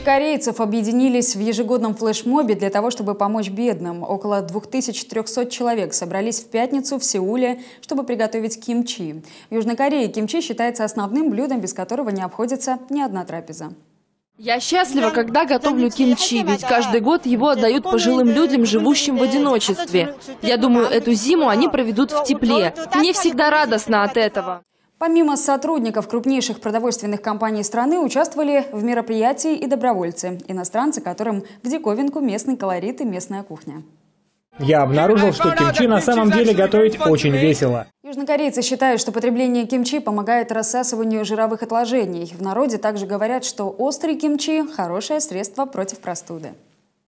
Тысячи корейцев объединились в ежегодном флешмобе для того, чтобы помочь бедным. Около 2300 человек собрались в пятницу в Сеуле, чтобы приготовить кимчи. В Южной Корее кимчи считается основным блюдом, без которого не обходится ни одна трапеза. Я счастлива, когда готовлю кимчи, ведь каждый год его отдают пожилым людям, живущим в одиночестве. Я думаю, эту зиму они проведут в тепле. Мне всегда радостно от этого. Помимо сотрудников крупнейших продовольственных компаний страны, участвовали в мероприятии и добровольцы, иностранцы, которым в диковинку местный колорит и местная кухня. Я обнаружил, что кимчи на самом деле готовить очень весело. Южнокорейцы считают, что потребление кимчи помогает рассасыванию жировых отложений. В народе также говорят, что острый кимчи – хорошее средство против простуды.